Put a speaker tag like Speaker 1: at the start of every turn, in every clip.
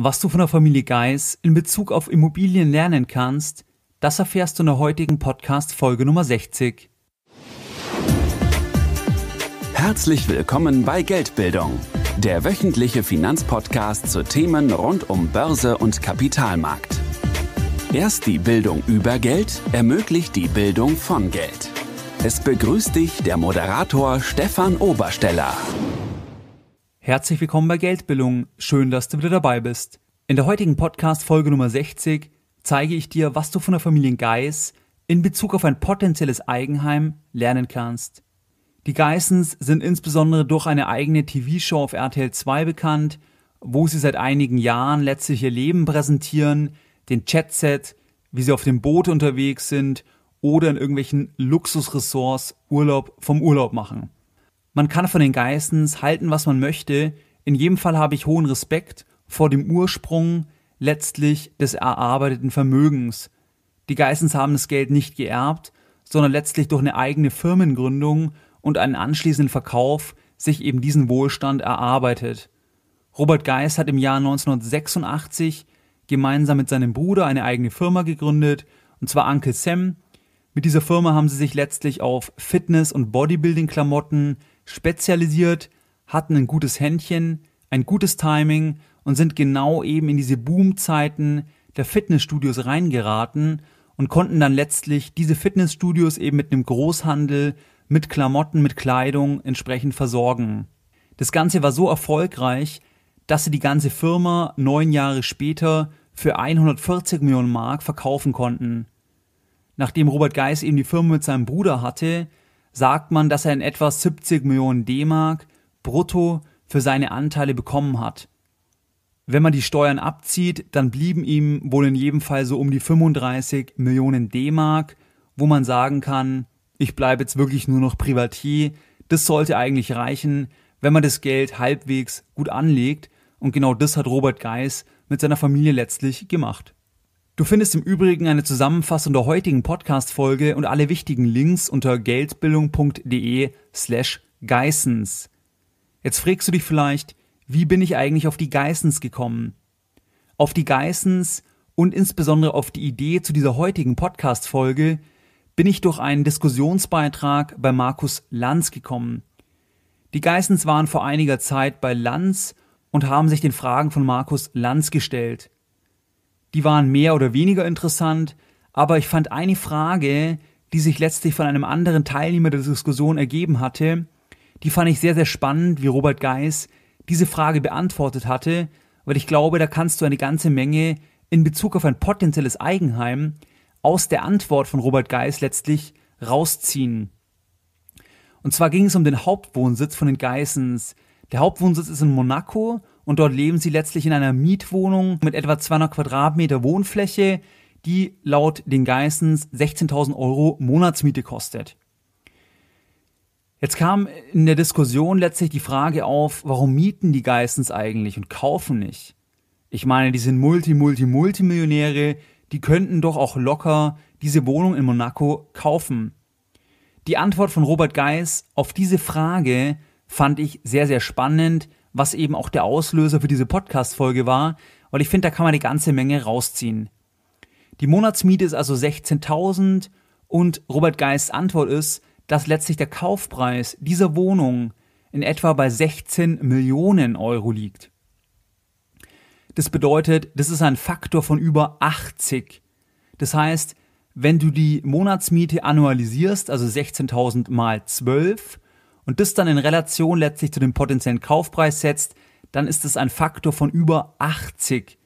Speaker 1: Was du von der Familie Geis in Bezug auf Immobilien lernen kannst, das erfährst du in der heutigen Podcast Folge Nummer 60. Herzlich willkommen bei Geldbildung, der wöchentliche Finanzpodcast zu Themen rund um Börse und Kapitalmarkt. Erst die Bildung über Geld ermöglicht die Bildung von Geld. Es begrüßt dich der Moderator Stefan Obersteller. Herzlich willkommen bei Geldbildung. Schön, dass du wieder dabei bist. In der heutigen Podcast Folge Nummer 60 zeige ich dir, was du von der Familie Geiss in Bezug auf ein potenzielles Eigenheim lernen kannst. Die Geissens sind insbesondere durch eine eigene TV-Show auf RTL 2 bekannt, wo sie seit einigen Jahren letztlich ihr Leben präsentieren, den Chatset, wie sie auf dem Boot unterwegs sind oder in irgendwelchen Luxusressorts Urlaub vom Urlaub machen. Man kann von den Geissens halten, was man möchte. In jedem Fall habe ich hohen Respekt vor dem Ursprung letztlich des erarbeiteten Vermögens. Die Geissens haben das Geld nicht geerbt, sondern letztlich durch eine eigene Firmengründung und einen anschließenden Verkauf sich eben diesen Wohlstand erarbeitet. Robert Geis hat im Jahr 1986 gemeinsam mit seinem Bruder eine eigene Firma gegründet, und zwar Uncle Sam. Mit dieser Firma haben sie sich letztlich auf Fitness- und Bodybuilding-Klamotten, spezialisiert, hatten ein gutes Händchen, ein gutes Timing und sind genau eben in diese Boomzeiten der Fitnessstudios reingeraten und konnten dann letztlich diese Fitnessstudios eben mit einem Großhandel, mit Klamotten, mit Kleidung entsprechend versorgen. Das Ganze war so erfolgreich, dass sie die ganze Firma neun Jahre später für 140 Millionen Mark verkaufen konnten. Nachdem Robert Geis eben die Firma mit seinem Bruder hatte, sagt man, dass er in etwa 70 Millionen D-Mark brutto für seine Anteile bekommen hat. Wenn man die Steuern abzieht, dann blieben ihm wohl in jedem Fall so um die 35 Millionen D-Mark, wo man sagen kann, ich bleibe jetzt wirklich nur noch Privatier, das sollte eigentlich reichen, wenn man das Geld halbwegs gut anlegt, und genau das hat Robert Geis mit seiner Familie letztlich gemacht. Du findest im Übrigen eine Zusammenfassung der heutigen Podcast-Folge und alle wichtigen Links unter geldbildung.de slash Geissens. Jetzt fragst du dich vielleicht, wie bin ich eigentlich auf die Geissens gekommen? Auf die Geissens und insbesondere auf die Idee zu dieser heutigen Podcast-Folge bin ich durch einen Diskussionsbeitrag bei Markus Lanz gekommen. Die Geissens waren vor einiger Zeit bei Lanz und haben sich den Fragen von Markus Lanz gestellt die waren mehr oder weniger interessant, aber ich fand eine Frage, die sich letztlich von einem anderen Teilnehmer der Diskussion ergeben hatte, die fand ich sehr, sehr spannend, wie Robert Geis diese Frage beantwortet hatte, weil ich glaube, da kannst du eine ganze Menge in Bezug auf ein potenzielles Eigenheim aus der Antwort von Robert Geis letztlich rausziehen. Und zwar ging es um den Hauptwohnsitz von den Geissens. Der Hauptwohnsitz ist in Monaco und dort leben sie letztlich in einer Mietwohnung mit etwa 200 Quadratmeter Wohnfläche, die laut den Geissens 16.000 Euro Monatsmiete kostet. Jetzt kam in der Diskussion letztlich die Frage auf, warum mieten die Geissens eigentlich und kaufen nicht? Ich meine, die sind Multi, Multi, Multimillionäre, die könnten doch auch locker diese Wohnung in Monaco kaufen. Die Antwort von Robert Geiss auf diese Frage fand ich sehr, sehr spannend, was eben auch der Auslöser für diese Podcast-Folge war, weil ich finde, da kann man eine ganze Menge rausziehen. Die Monatsmiete ist also 16.000 und Robert Geists Antwort ist, dass letztlich der Kaufpreis dieser Wohnung in etwa bei 16 Millionen Euro liegt. Das bedeutet, das ist ein Faktor von über 80. Das heißt, wenn du die Monatsmiete annualisierst, also 16.000 mal 12, und das dann in Relation letztlich zu dem potenziellen Kaufpreis setzt, dann ist es ein Faktor von über 80.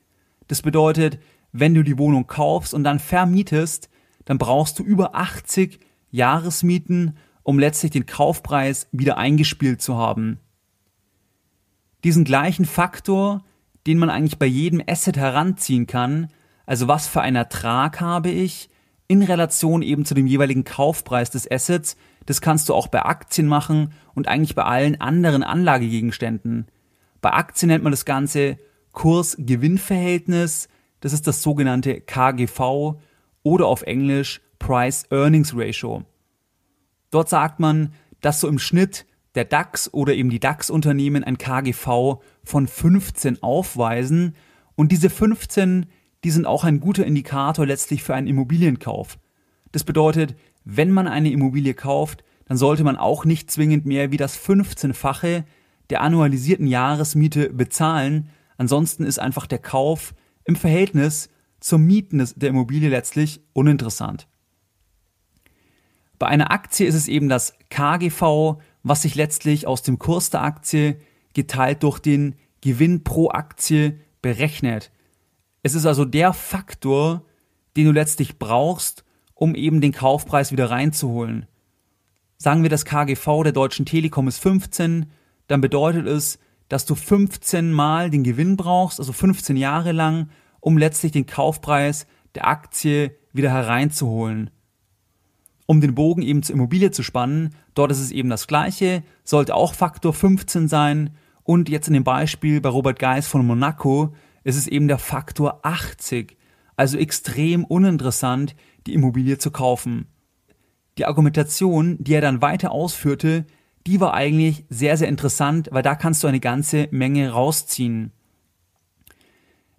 Speaker 1: Das bedeutet, wenn du die Wohnung kaufst und dann vermietest, dann brauchst du über 80 Jahresmieten, um letztlich den Kaufpreis wieder eingespielt zu haben. Diesen gleichen Faktor, den man eigentlich bei jedem Asset heranziehen kann, also was für einen Ertrag habe ich, in Relation eben zu dem jeweiligen Kaufpreis des Assets, das kannst du auch bei Aktien machen und eigentlich bei allen anderen Anlagegegenständen. Bei Aktien nennt man das Ganze Kurs-Gewinn-Verhältnis. Das ist das sogenannte KGV oder auf Englisch Price-Earnings Ratio. Dort sagt man, dass so im Schnitt der DAX oder eben die DAX-Unternehmen ein KGV von 15 aufweisen. Und diese 15, die sind auch ein guter Indikator letztlich für einen Immobilienkauf. Das bedeutet, wenn man eine Immobilie kauft, dann sollte man auch nicht zwingend mehr wie das 15-fache der annualisierten Jahresmiete bezahlen. Ansonsten ist einfach der Kauf im Verhältnis zum Mieten der Immobilie letztlich uninteressant. Bei einer Aktie ist es eben das KGV, was sich letztlich aus dem Kurs der Aktie geteilt durch den Gewinn pro Aktie berechnet. Es ist also der Faktor, den du letztlich brauchst, um eben den Kaufpreis wieder reinzuholen. Sagen wir, das KGV der Deutschen Telekom ist 15, dann bedeutet es, dass du 15 Mal den Gewinn brauchst, also 15 Jahre lang, um letztlich den Kaufpreis der Aktie wieder hereinzuholen. Um den Bogen eben zur Immobilie zu spannen, dort ist es eben das gleiche, sollte auch Faktor 15 sein und jetzt in dem Beispiel bei Robert Geis von Monaco ist es eben der Faktor 80 also extrem uninteressant, die Immobilie zu kaufen. Die Argumentation, die er dann weiter ausführte, die war eigentlich sehr, sehr interessant, weil da kannst du eine ganze Menge rausziehen.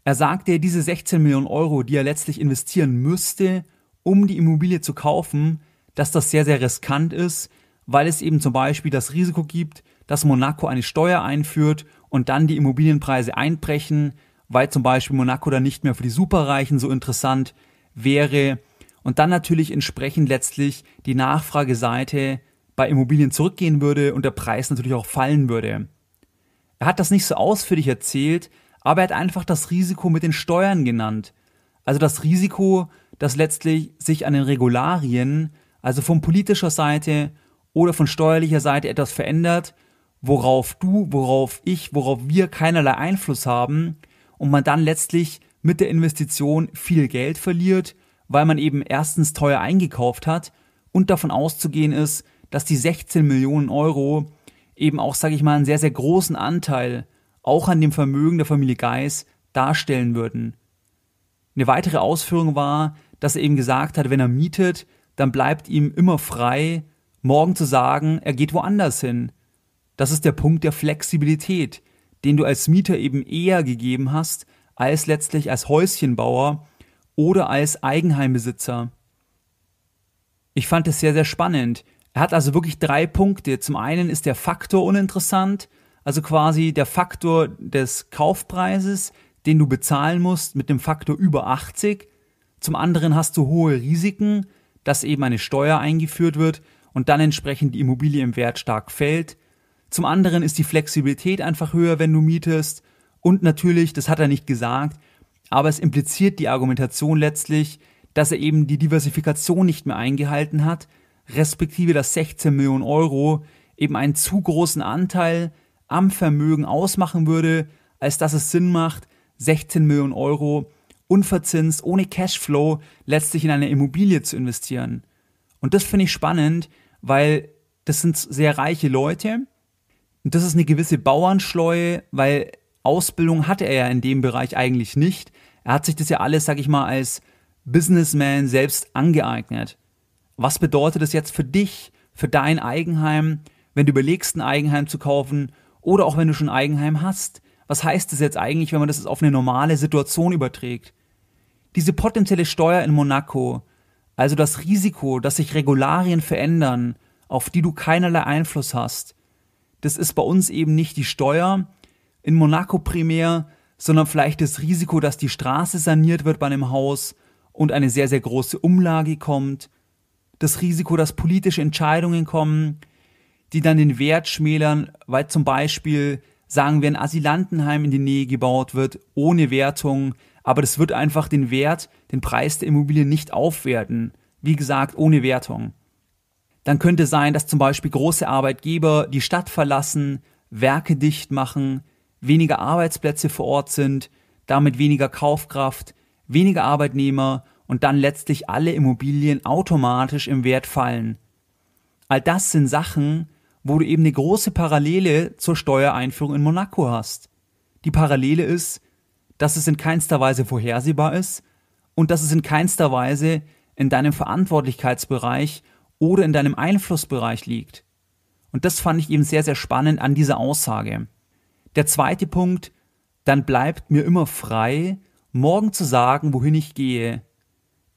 Speaker 1: Er sagte, diese 16 Millionen Euro, die er letztlich investieren müsste, um die Immobilie zu kaufen, dass das sehr, sehr riskant ist, weil es eben zum Beispiel das Risiko gibt, dass Monaco eine Steuer einführt und dann die Immobilienpreise einbrechen, weil zum Beispiel Monaco dann nicht mehr für die Superreichen so interessant wäre und dann natürlich entsprechend letztlich die Nachfrageseite bei Immobilien zurückgehen würde und der Preis natürlich auch fallen würde. Er hat das nicht so ausführlich erzählt, aber er hat einfach das Risiko mit den Steuern genannt. Also das Risiko, dass letztlich sich an den Regularien, also von politischer Seite oder von steuerlicher Seite etwas verändert, worauf du, worauf ich, worauf wir keinerlei Einfluss haben, und man dann letztlich mit der Investition viel Geld verliert, weil man eben erstens teuer eingekauft hat und davon auszugehen ist, dass die 16 Millionen Euro eben auch, sage ich mal, einen sehr, sehr großen Anteil auch an dem Vermögen der Familie Geis darstellen würden. Eine weitere Ausführung war, dass er eben gesagt hat, wenn er mietet, dann bleibt ihm immer frei, morgen zu sagen, er geht woanders hin. Das ist der Punkt der Flexibilität, den du als Mieter eben eher gegeben hast, als letztlich als Häuschenbauer oder als Eigenheimbesitzer. Ich fand es sehr, sehr spannend. Er hat also wirklich drei Punkte. Zum einen ist der Faktor uninteressant, also quasi der Faktor des Kaufpreises, den du bezahlen musst mit dem Faktor über 80. Zum anderen hast du hohe Risiken, dass eben eine Steuer eingeführt wird und dann entsprechend die Immobilie im Wert stark fällt. Zum anderen ist die Flexibilität einfach höher, wenn du mietest. Und natürlich, das hat er nicht gesagt, aber es impliziert die Argumentation letztlich, dass er eben die Diversifikation nicht mehr eingehalten hat, respektive dass 16 Millionen Euro eben einen zu großen Anteil am Vermögen ausmachen würde, als dass es Sinn macht, 16 Millionen Euro unverzinst, ohne Cashflow letztlich in eine Immobilie zu investieren. Und das finde ich spannend, weil das sind sehr reiche Leute, und das ist eine gewisse Bauernschleue, weil Ausbildung hatte er ja in dem Bereich eigentlich nicht. Er hat sich das ja alles, sag ich mal, als Businessman selbst angeeignet. Was bedeutet das jetzt für dich, für dein Eigenheim, wenn du überlegst, ein Eigenheim zu kaufen oder auch wenn du schon ein Eigenheim hast? Was heißt das jetzt eigentlich, wenn man das auf eine normale Situation überträgt? Diese potenzielle Steuer in Monaco, also das Risiko, dass sich Regularien verändern, auf die du keinerlei Einfluss hast, das ist bei uns eben nicht die Steuer in Monaco primär, sondern vielleicht das Risiko, dass die Straße saniert wird bei einem Haus und eine sehr, sehr große Umlage kommt, das Risiko, dass politische Entscheidungen kommen, die dann den Wert schmälern, weil zum Beispiel, sagen wir, ein Asylantenheim in die Nähe gebaut wird, ohne Wertung, aber das wird einfach den Wert, den Preis der Immobilie nicht aufwerten. Wie gesagt, ohne Wertung. Dann könnte sein, dass zum Beispiel große Arbeitgeber die Stadt verlassen, Werke dicht machen, weniger Arbeitsplätze vor Ort sind, damit weniger Kaufkraft, weniger Arbeitnehmer und dann letztlich alle Immobilien automatisch im Wert fallen. All das sind Sachen, wo du eben eine große Parallele zur Steuereinführung in Monaco hast. Die Parallele ist, dass es in keinster Weise vorhersehbar ist und dass es in keinster Weise in deinem Verantwortlichkeitsbereich oder in deinem Einflussbereich liegt. Und das fand ich eben sehr, sehr spannend an dieser Aussage. Der zweite Punkt, dann bleibt mir immer frei, morgen zu sagen, wohin ich gehe.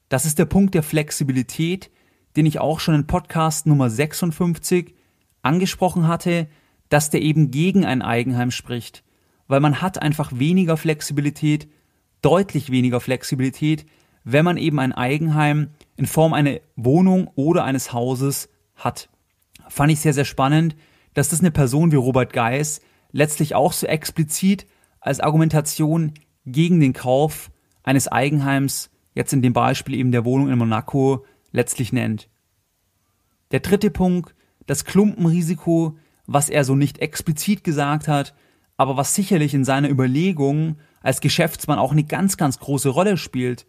Speaker 1: Das ist der Punkt der Flexibilität, den ich auch schon in Podcast Nummer 56 angesprochen hatte, dass der eben gegen ein Eigenheim spricht, weil man hat einfach weniger Flexibilität, deutlich weniger Flexibilität, wenn man eben ein Eigenheim in Form einer Wohnung oder eines Hauses hat. Fand ich sehr, sehr spannend, dass das eine Person wie Robert Geis letztlich auch so explizit als Argumentation gegen den Kauf eines Eigenheims, jetzt in dem Beispiel eben der Wohnung in Monaco, letztlich nennt. Der dritte Punkt, das Klumpenrisiko, was er so nicht explizit gesagt hat, aber was sicherlich in seiner Überlegung als Geschäftsmann auch eine ganz, ganz große Rolle spielt,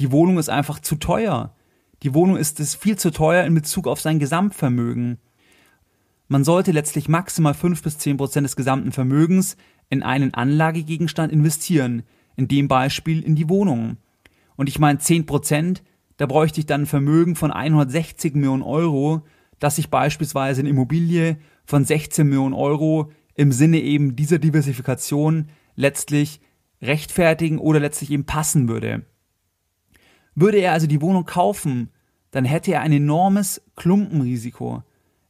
Speaker 1: die Wohnung ist einfach zu teuer. Die Wohnung ist es viel zu teuer in Bezug auf sein Gesamtvermögen. Man sollte letztlich maximal fünf bis zehn Prozent des gesamten Vermögens in einen Anlagegegenstand investieren, in dem Beispiel in die Wohnung. Und ich meine zehn Prozent, da bräuchte ich dann ein Vermögen von 160 Millionen Euro, dass ich beispielsweise eine Immobilie von 16 Millionen Euro im Sinne eben dieser Diversifikation letztlich rechtfertigen oder letztlich eben passen würde. Würde er also die Wohnung kaufen, dann hätte er ein enormes Klumpenrisiko.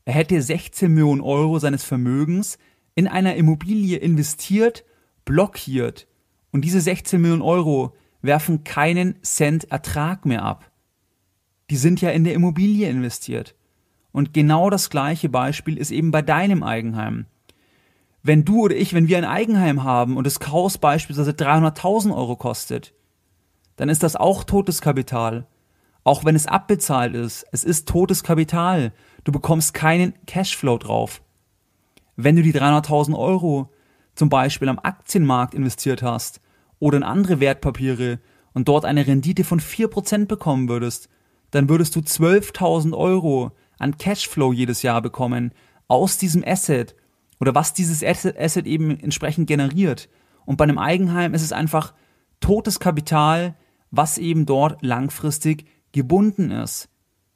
Speaker 1: Er hätte 16 Millionen Euro seines Vermögens in einer Immobilie investiert, blockiert. Und diese 16 Millionen Euro werfen keinen Cent Ertrag mehr ab. Die sind ja in der Immobilie investiert. Und genau das gleiche Beispiel ist eben bei deinem Eigenheim. Wenn du oder ich, wenn wir ein Eigenheim haben und das Chaos beispielsweise 300.000 Euro kostet, dann ist das auch totes Kapital. Auch wenn es abbezahlt ist, es ist totes Kapital. Du bekommst keinen Cashflow drauf. Wenn du die 300.000 Euro zum Beispiel am Aktienmarkt investiert hast oder in andere Wertpapiere und dort eine Rendite von 4% bekommen würdest, dann würdest du 12.000 Euro an Cashflow jedes Jahr bekommen aus diesem Asset oder was dieses Asset eben entsprechend generiert. Und bei einem Eigenheim ist es einfach totes Kapital, was eben dort langfristig gebunden ist.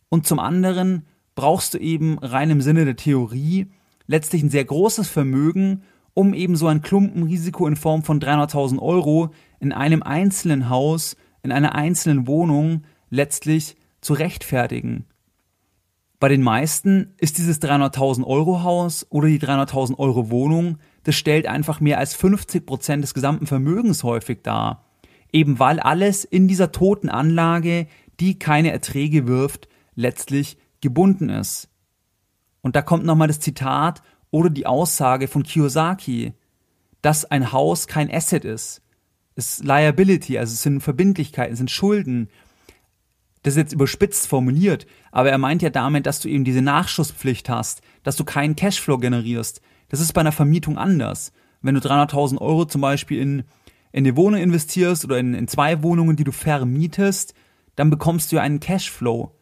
Speaker 1: Und zum anderen brauchst du eben rein im Sinne der Theorie letztlich ein sehr großes Vermögen, um eben so ein Klumpenrisiko in Form von 300.000 Euro in einem einzelnen Haus, in einer einzelnen Wohnung letztlich zu rechtfertigen. Bei den meisten ist dieses 300.000 Euro Haus oder die 300.000 Euro Wohnung, das stellt einfach mehr als 50 Prozent des gesamten Vermögens häufig dar eben weil alles in dieser toten Anlage, die keine Erträge wirft, letztlich gebunden ist. Und da kommt nochmal das Zitat oder die Aussage von Kiyosaki, dass ein Haus kein Asset ist. Es ist Liability, also es sind Verbindlichkeiten, es sind Schulden. Das ist jetzt überspitzt formuliert, aber er meint ja damit, dass du eben diese Nachschusspflicht hast, dass du keinen Cashflow generierst. Das ist bei einer Vermietung anders. Wenn du 300.000 Euro zum Beispiel in in eine Wohnung investierst oder in, in zwei Wohnungen, die du vermietest, dann bekommst du ja einen Cashflow.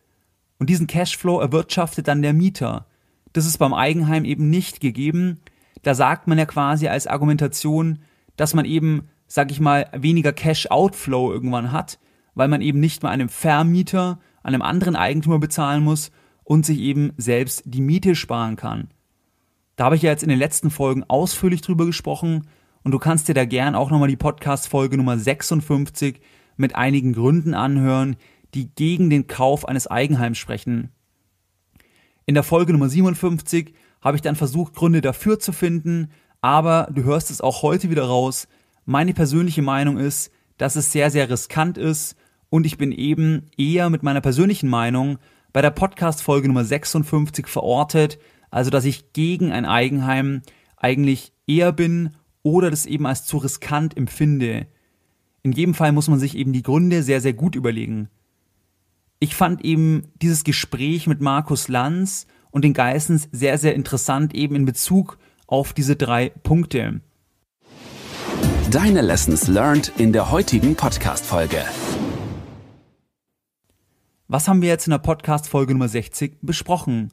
Speaker 1: Und diesen Cashflow erwirtschaftet dann der Mieter. Das ist beim Eigenheim eben nicht gegeben. Da sagt man ja quasi als Argumentation, dass man eben, sag ich mal, weniger Cash-Outflow irgendwann hat, weil man eben nicht mehr einem Vermieter, einem anderen Eigentümer bezahlen muss und sich eben selbst die Miete sparen kann. Da habe ich ja jetzt in den letzten Folgen ausführlich drüber gesprochen und du kannst dir da gern auch nochmal die Podcast-Folge Nummer 56 mit einigen Gründen anhören, die gegen den Kauf eines Eigenheims sprechen. In der Folge Nummer 57 habe ich dann versucht, Gründe dafür zu finden, aber du hörst es auch heute wieder raus. Meine persönliche Meinung ist, dass es sehr, sehr riskant ist und ich bin eben eher mit meiner persönlichen Meinung bei der Podcast-Folge Nummer 56 verortet, also dass ich gegen ein Eigenheim eigentlich eher bin oder das eben als zu riskant empfinde. In jedem Fall muss man sich eben die Gründe sehr, sehr gut überlegen. Ich fand eben dieses Gespräch mit Markus Lanz und den Geissens sehr, sehr interessant eben in Bezug auf diese drei Punkte. Deine Lessons learned in der heutigen Podcast-Folge. Was haben wir jetzt in der Podcast-Folge Nummer 60 besprochen?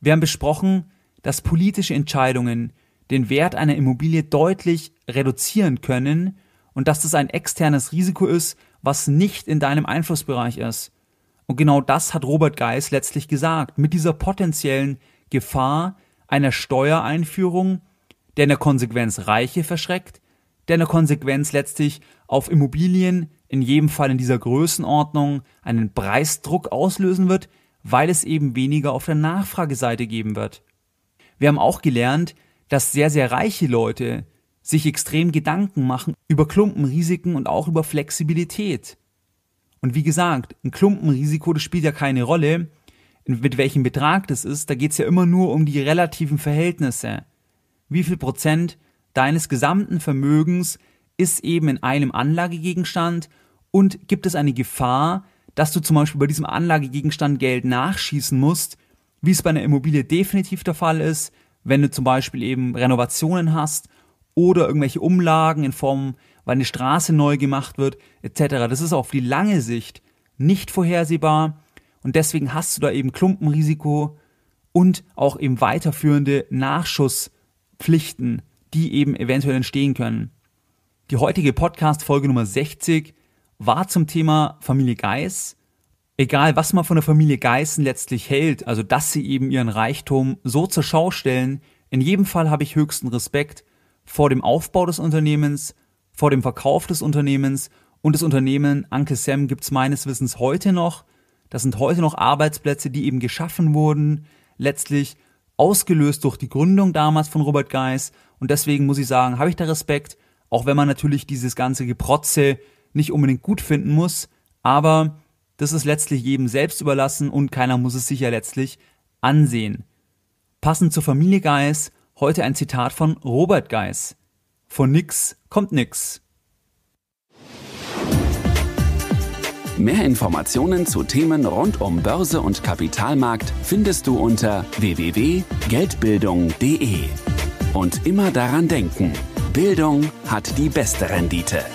Speaker 1: Wir haben besprochen, dass politische Entscheidungen den Wert einer Immobilie deutlich reduzieren können und dass das ein externes Risiko ist, was nicht in deinem Einflussbereich ist. Und genau das hat Robert Geis letztlich gesagt, mit dieser potenziellen Gefahr einer Steuereinführung, der in der Konsequenz Reiche verschreckt, der in der Konsequenz letztlich auf Immobilien, in jedem Fall in dieser Größenordnung, einen Preisdruck auslösen wird, weil es eben weniger auf der Nachfrageseite geben wird. Wir haben auch gelernt, dass sehr, sehr reiche Leute sich extrem Gedanken machen über Klumpenrisiken und auch über Flexibilität. Und wie gesagt, ein Klumpenrisiko, das spielt ja keine Rolle, mit welchem Betrag das ist, da geht es ja immer nur um die relativen Verhältnisse. Wie viel Prozent deines gesamten Vermögens ist eben in einem Anlagegegenstand und gibt es eine Gefahr, dass du zum Beispiel bei diesem Anlagegegenstand Geld nachschießen musst, wie es bei einer Immobilie definitiv der Fall ist, wenn du zum Beispiel eben Renovationen hast oder irgendwelche Umlagen in Form, weil eine Straße neu gemacht wird, etc. Das ist auf die lange Sicht nicht vorhersehbar und deswegen hast du da eben Klumpenrisiko und auch eben weiterführende Nachschusspflichten, die eben eventuell entstehen können. Die heutige Podcast-Folge Nummer 60 war zum Thema Familie Geiss egal was man von der Familie Geißen letztlich hält, also dass sie eben ihren Reichtum so zur Schau stellen, in jedem Fall habe ich höchsten Respekt vor dem Aufbau des Unternehmens, vor dem Verkauf des Unternehmens und das Unternehmen Anke Sam gibt es meines Wissens heute noch. Das sind heute noch Arbeitsplätze, die eben geschaffen wurden, letztlich ausgelöst durch die Gründung damals von Robert Geis. Und deswegen muss ich sagen, habe ich da Respekt, auch wenn man natürlich dieses ganze Geprotze nicht unbedingt gut finden muss. Aber das ist letztlich jedem selbst überlassen und keiner muss es sich ja letztlich ansehen. Passend zur Familie Geis heute ein Zitat von Robert Geis. Von nix kommt nix. Mehr Informationen zu Themen rund um Börse und Kapitalmarkt findest du unter www.geldbildung.de. Und immer daran denken, Bildung hat die beste Rendite.